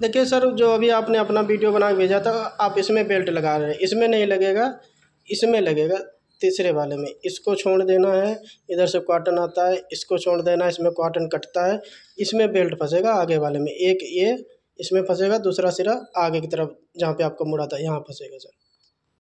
देखिए सर जो अभी आपने अपना वीडियो बना के भेजा था आप इसमें बेल्ट लगा रहे हैं इसमें नहीं लगेगा इसमें लगेगा तीसरे वाले में इसको छोड़ देना है इधर से कॉटन आता है इसको छोड़ देना है इसमें कॉटन कटता है इसमें बेल्ट फंसेगा आगे वाले में एक ये इसमें फंसेगा दूसरा सिरा आगे की तरफ जहाँ पे आपको मुड़ा था यहाँ फंसेगा सर